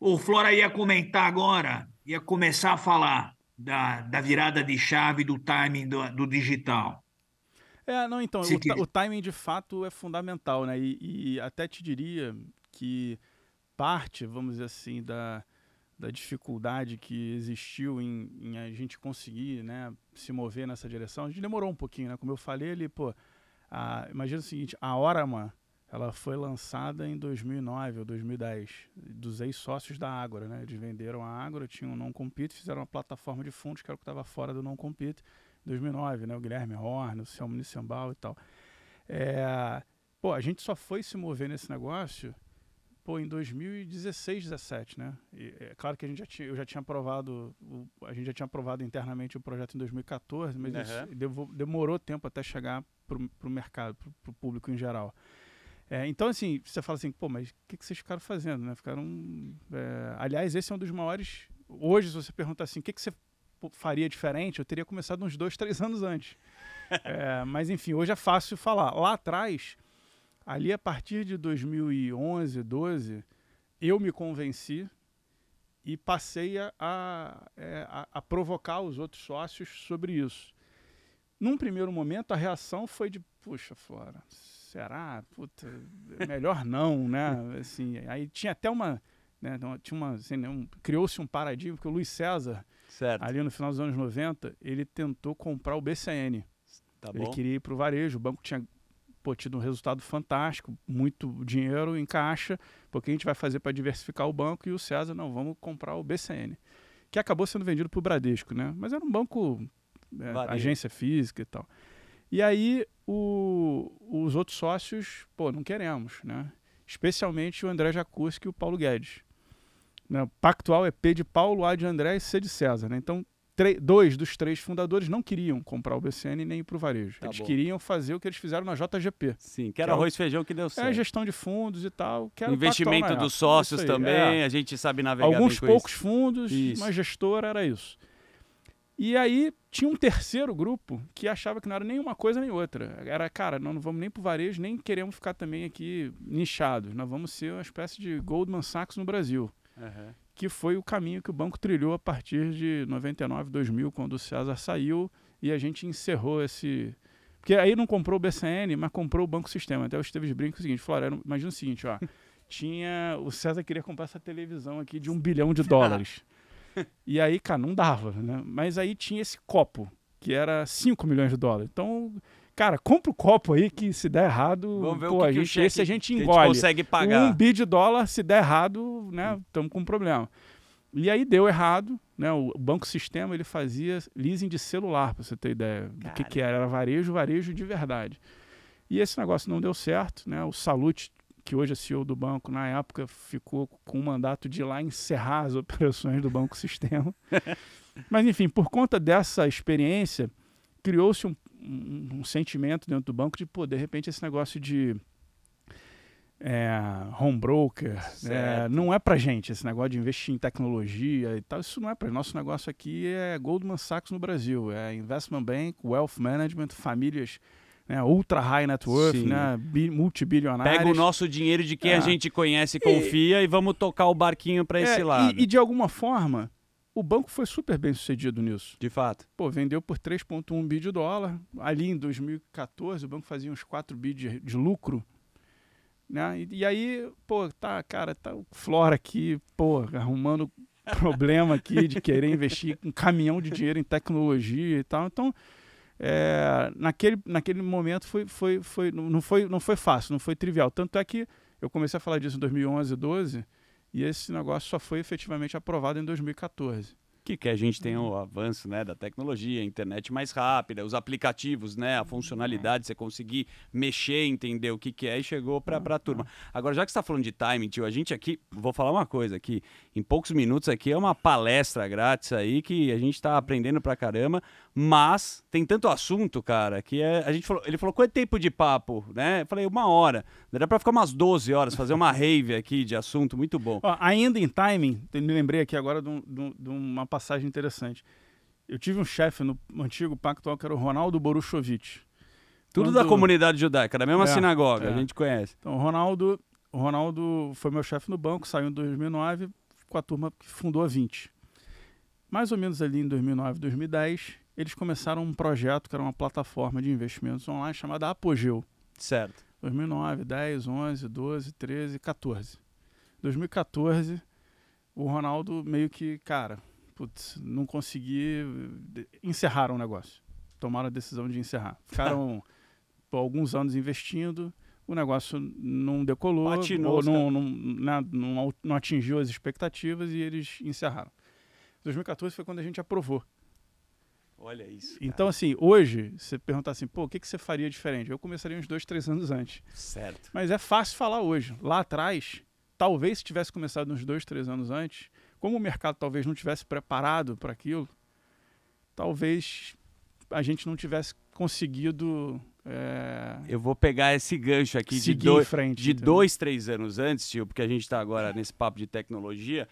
O Flora ia comentar agora, ia começar a falar da, da virada de chave do timing do, do digital. É, não, então, o, o, timing de fato é fundamental, né? E, e, até te diria que parte, vamos dizer assim, da, da dificuldade que existiu em, em, a gente conseguir né, se mover nessa direção, a gente demorou um pouquinho, né? Como eu falei ali, pô, a, imagina o seguinte, a mano. Ela foi lançada em 2009 ou 2010, dos ex-sócios da Ágora, né? Eles venderam a Ágora, tinham um non-compete, fizeram uma plataforma de fundos que era o que estava fora do non-compete em 2009, né? O Guilherme Horn, o Selmo Nissambal e tal. É... Pô, a gente só foi se mover nesse negócio pô, em 2016, 17, né? E, é claro que a gente já tinha, eu já tinha aprovado, a gente já tinha aprovado internamente o projeto em 2014, mas uhum. isso, demorou tempo até chegar para o mercado, para o público em geral. É, então, assim, você fala assim, pô, mas o que, que vocês ficaram fazendo, né? Ficaram... É... Aliás, esse é um dos maiores... Hoje, se você perguntar assim, o que, que você faria diferente? Eu teria começado uns dois, três anos antes. é, mas, enfim, hoje é fácil falar. Lá atrás, ali a partir de 2011, 12, eu me convenci e passei a, é, a, a provocar os outros sócios sobre isso. Num primeiro momento, a reação foi de, puxa, Flora, será? Puta, melhor não, né? Assim, aí tinha até uma. Né, tinha uma assim, né, um, Criou-se um paradigma, porque o Luiz César, certo. ali no final dos anos 90, ele tentou comprar o BCN. Tá ele queria ir para o varejo, o banco tinha pô, tido um resultado fantástico, muito dinheiro em caixa, porque a gente vai fazer para diversificar o banco e o César, não, vamos comprar o BCN, que acabou sendo vendido para o Bradesco, né? Mas era um banco, é, agência física e tal. E aí o, os outros sócios, pô, não queremos, né? Especialmente o André Jacuzzi e o Paulo Guedes. Né? Pactual é P de Paulo, A de André e C de César, né? Então, dois dos três fundadores não queriam comprar o BCN nem ir para o varejo. Tá eles bom. queriam fazer o que eles fizeram na JGP. Sim, que era que é arroz e feijão que deu é certo. É gestão de fundos e tal. Investimento dos sócios também, é. a gente sabe navegar Alguns poucos fundos, isso. mas gestora era isso. E aí tinha um terceiro grupo que achava que não era nenhuma coisa nem outra. Era, cara, nós não vamos nem pro varejo, nem queremos ficar também aqui nichados. Nós vamos ser uma espécie de Goldman Sachs no Brasil. Uhum. Que foi o caminho que o banco trilhou a partir de 99, 2000, quando o César saiu e a gente encerrou esse. Porque aí não comprou o BCN, mas comprou o Banco Sistema. Até o Esteves brinca o seguinte: Flora, imagina o seguinte, ó. tinha. O César queria comprar essa televisão aqui de um bilhão de dólares e aí, cara, não dava, né? Mas aí tinha esse copo, que era 5 milhões de dólares. Então, cara, compra o copo aí que se der errado, Vamos ver pô, o que a que gente, esse a gente engole. A gente consegue pagar. Um bi de dólar, se der errado, né, estamos com um problema. E aí deu errado, né? O Banco Sistema ele fazia leasing de celular, para você ter ideia cara. do que, que era. Era varejo, varejo de verdade. E esse negócio não deu certo, né? O Salute que hoje é CEO do banco, na época ficou com o mandato de ir lá encerrar as operações do Banco Sistema. Mas, enfim, por conta dessa experiência, criou-se um, um, um, sentimento dentro do banco de, pô, de repente esse negócio de é, home broker é, não é pra gente, esse negócio de investir em tecnologia e tal, isso não é pra Nosso negócio aqui é Goldman Sachs no Brasil, é Investment Bank, Wealth Management, famílias né, ultra high net worth, Sim. né, multibilionários. Pega o nosso dinheiro de quem é. a gente conhece e confia e vamos tocar o barquinho para é, esse lado. E, e de alguma forma, o banco foi super bem sucedido nisso. De fato. Pô, vendeu por 3,1 bi de dólar. Ali em 2014, o banco fazia uns 4 bi de, de lucro. Né? E, e, aí, pô, tá, cara, tá o Flora aqui, pô, arrumando problema aqui de querer investir um caminhão de dinheiro em tecnologia e tal. Então, é, naquele, naquele momento foi, foi, foi, não, foi, não foi fácil, não foi trivial. Tanto é que eu comecei a falar disso em 2011, 2012 e esse negócio só foi efetivamente aprovado em 2014 que a gente tem o uhum. avanço né, da tecnologia, a internet mais rápida, os aplicativos, né, a funcionalidade, você conseguir mexer, entender o que, que é e chegou para a turma. Uhum. Agora, já que você está falando de timing, tio, a gente aqui, vou falar uma coisa aqui, em poucos minutos aqui é uma palestra grátis aí que a gente está aprendendo para caramba, mas tem tanto assunto, cara, que é, a gente falou, ele falou quanto tempo de papo, né? Eu falei uma hora, dá para ficar umas 12 horas, fazer uma rave aqui de assunto, muito bom. Ó, ainda em timing, me lembrei aqui agora de, um, de uma palestra passagem interessante. Eu tive um chefe no antigo pacto que era o Ronaldo Boruchovitch. Tudo Quando... da comunidade judaica, da mesma é, sinagoga, é. a gente conhece. Então, o Ronaldo, o Ronaldo foi meu chefe no banco, saiu em 2009 com a turma que fundou a 20. Mais ou menos ali em 2009, 2010, eles começaram um projeto que era uma plataforma de investimentos online chamada Apogeu. Certo. 2009, 10, 11, 12, 13, 14. 2014, o Ronaldo meio que, cara, putz, não consegui. Eh, encerraram o negócio. Tomaram a decisão de encerrar. Ficaram por alguns anos investindo, o negócio não decolou, Patinou, ou não, não, né, não, não, não atingiu as expectativas e eles encerraram. 2014 foi quando a gente aprovou. Olha isso. Cara. Então, assim, hoje, você perguntar assim, pô, o que, que você faria diferente? Eu começaria uns dois, três anos antes. Certo. Mas é fácil falar hoje. Lá atrás, talvez se tivesse começado uns dois, três anos antes, como o mercado talvez não tivesse preparado para aquilo, talvez a gente não tivesse conseguido. É... Eu vou pegar esse gancho aqui de, dois, frente, de dois, três anos antes, tio, porque a gente está agora nesse papo de tecnologia.